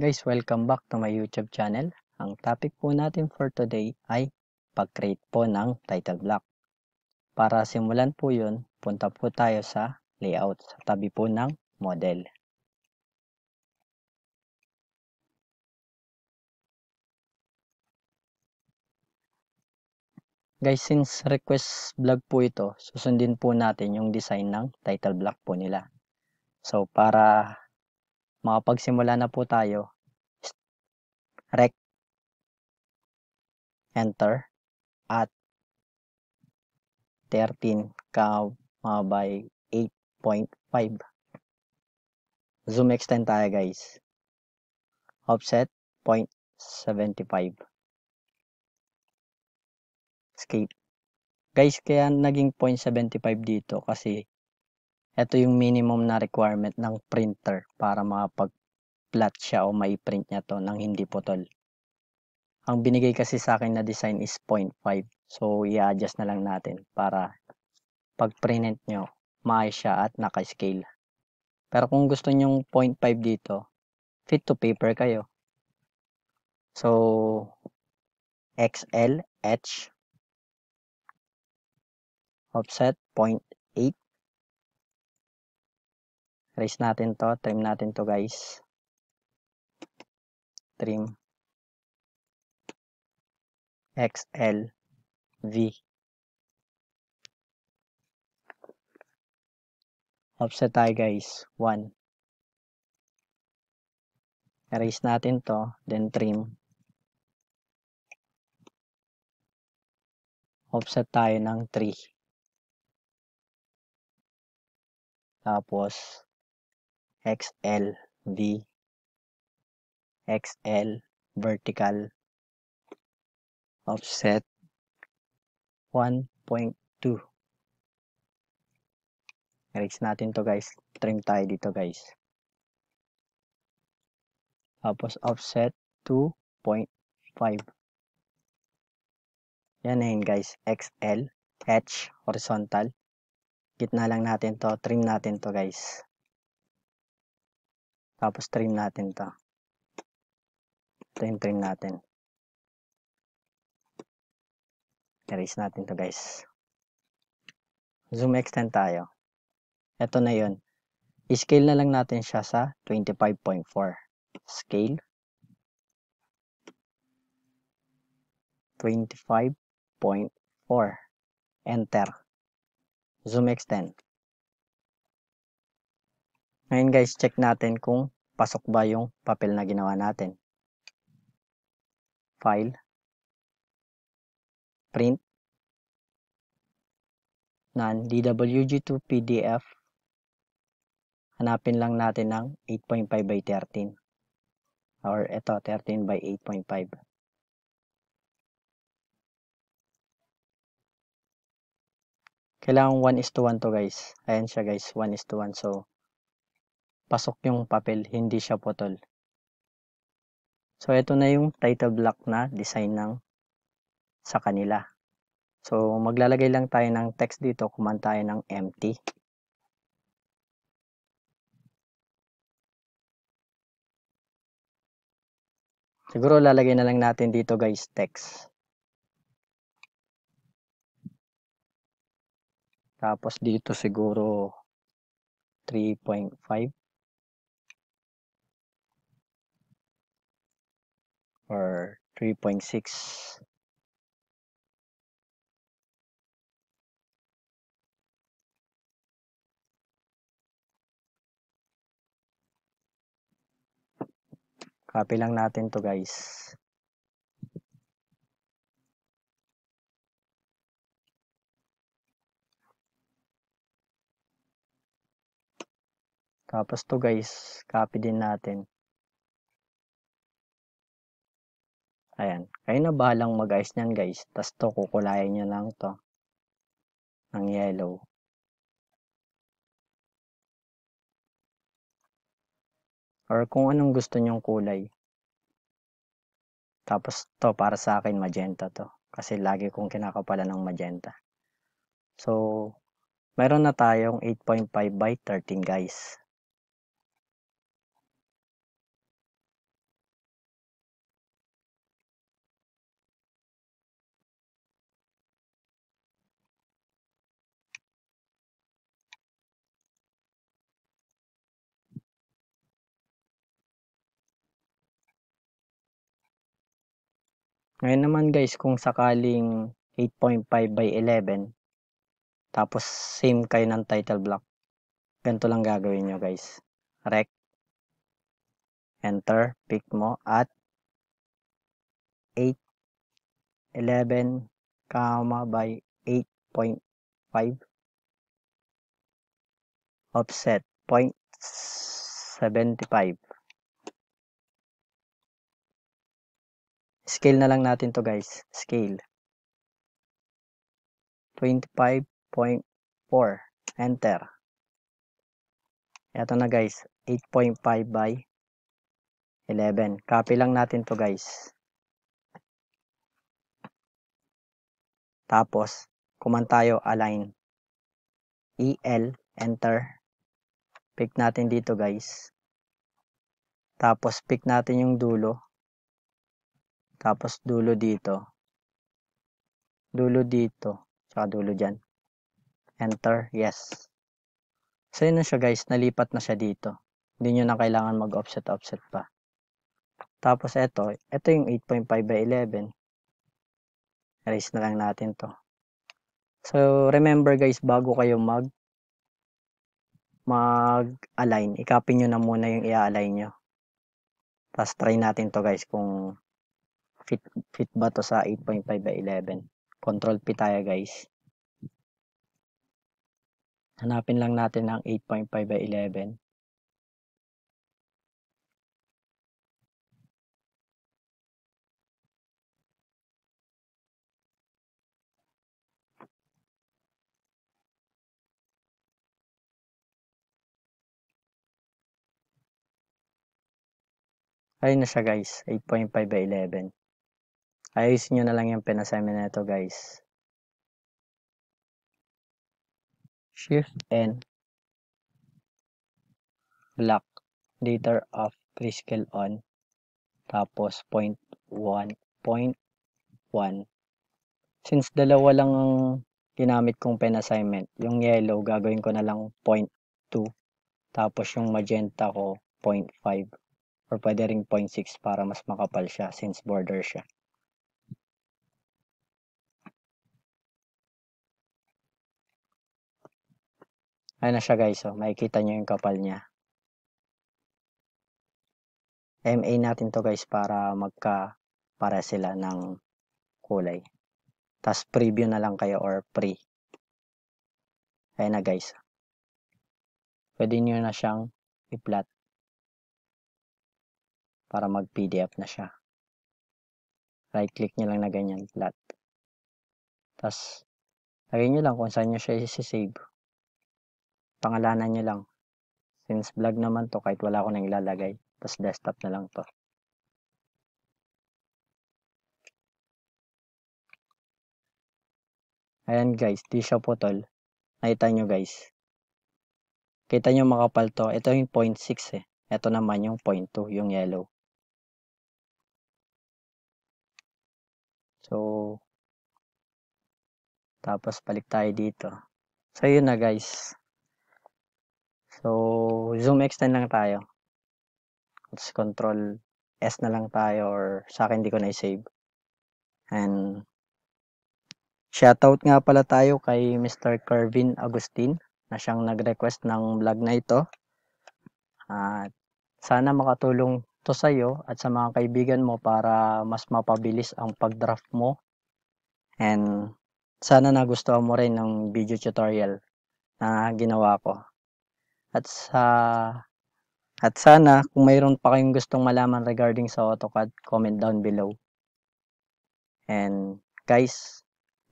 Guys, welcome back to my YouTube channel. Ang topic po natin for today ay pag-create po ng title block. Para simulan po yun, punta po tayo sa layout sa tabi po ng model. Guys, since request vlog po ito, susundin po natin yung design ng title block po nila. So, para makapagsimula na po tayo. Rec. Enter. At 13 ka uh, by 8.5. Zoom extend tayo guys. Offset 0.75. Escape. Guys, kaya naging 0.75 dito kasi ito yung minimum na requirement ng printer para makapag-plot siya o maiprint niya to ng hindi putol. Ang binigay kasi sa akin na design is 0.5. So, i-adjust na lang natin para pag print nyo, maayos siya at naka-scale. Pero kung gusto nyong 0.5 dito, fit to paper kayo. So, XL, H, offset 0.8 Raise natin to. Trim natin to guys. Trim. XL. V. Offset tayo guys. 1. Erase natin to. Then trim. Offset tayo ng 3. Tapos, XL, V, XL, vertical, offset 1.2. Erase natin to guys. Trim tayo dito guys. Tapos offset 2.5. Yan na yun guys. XL, H, horizontal. Gitna lang natin to. Trim natin to guys. Tapos trim natin to. Ito yung trim natin. Erase natin to guys. Zoom extend tayo. Ito na yon. I-scale na lang natin siya sa 25.4. Scale. 25.4. Enter. Zoom extend. Ngayon guys, check natin kung pasok ba yung papel na ginawa natin. File. Print. Nan dwg to PDF. Hanapin lang natin ng 8.5 by 13. Or ito, 13 by 8.5. kailangan 1 is to 1 to guys. Ayan siya guys, 1 is to 1. So, pasok yung papel, hindi siya putol. So, ito na yung title block na design ng sa kanila. So, maglalagay lang tayo ng text dito, kumanta tayo ng empty. Siguro lalagay na lang natin dito guys, text. Tapos dito siguro 3.5. or 3.6 copy lang natin to guys tapos to guys copy din natin Ayan. Kayo na bahalang mag-ayos nyan guys. Tapos to, kukulayan nyo lang to. Ng yellow. Or kung anong gusto nyong kulay. Tapos to, para sa akin, magenta to. Kasi lagi kong kinakapala ng magenta. So, meron na tayong 8.5 by 13 guys. Ngayon naman guys, kung sakaling 8.5 by 11, tapos same kayo ng title block, ganito lang gagawin nyo guys. Rec, enter, pick mo at 8, 11, comma by 8.5 offset 0.75 Scale na lang natin to guys. Scale. 25.4. Enter. Ito na guys. 8.5 by 11. Copy lang natin to guys. Tapos, command tayo align. EL, enter. Pick natin dito guys. Tapos, pick natin yung dulo. Tapos dulo dito. Dulo dito. saka dulo dyan. Enter. Yes. So yun na siya guys. Nalipat na siya dito. Hindi nyo na kailangan mag-offset-offset pa. Tapos eto Ito yung 8.5 by 11. Erase na lang natin to. So remember guys. Bago kayo mag mag-align. I-copy nyo na muna yung i-align nyo. Tapos try natin to guys kung fit, fit ba to sa 8.5 by 11? Control P tayo guys. Hanapin lang natin ang 8.5 by 11. Ayun na siya guys, 8.5 by 11. Ayusin nyo na lang yung pinasamin na ito guys. Shift N. Lock. Later of grayscale on. Tapos Point 0.1. Since dalawa lang ang ginamit kong pen assignment, yung yellow gagawin ko na lang point 2. Tapos yung magenta ko point 5. or pwede point 6 para mas makapal siya since border siya. Ayan na siya guys. So, oh, makikita nyo yung kapal niya. MA natin to guys para magka para sila ng kulay. Tapos preview na lang kayo or pre. Ayan na guys. Pwede nyo na siyang i-plot para mag PDF na siya. Right click nyo lang na ganyan, plot. Tapos, lagay nyo lang kung saan nyo siya isi-save pangalanan nyo lang. Since vlog naman to, kahit wala ko nang ilalagay. Tapos desktop na lang to. Ayan guys, di siya putol. Nakita nyo guys. Kita nyo makapal to. Ito yung 0.6 eh. Ito naman yung 0.2, yung yellow. So, tapos balik tayo dito. So, yun na guys. So, zoom extend lang tayo. Let's control S na lang tayo or sa akin hindi ko na-save. And shoutout nga pala tayo kay Mr. Carvin Agustin na siyang nag-request ng vlog na ito. At sana makatulong to sa iyo at sa mga kaibigan mo para mas mapabilis ang pag-draft mo. And sana nagustuhan mo rin ng video tutorial na ginawa ko at sa at sana kung mayroon pa kayong gustong malaman regarding sa AutoCAD, comment down below. And guys,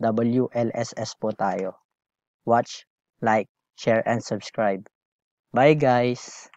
WLSS po tayo. Watch, like, share, and subscribe. Bye guys!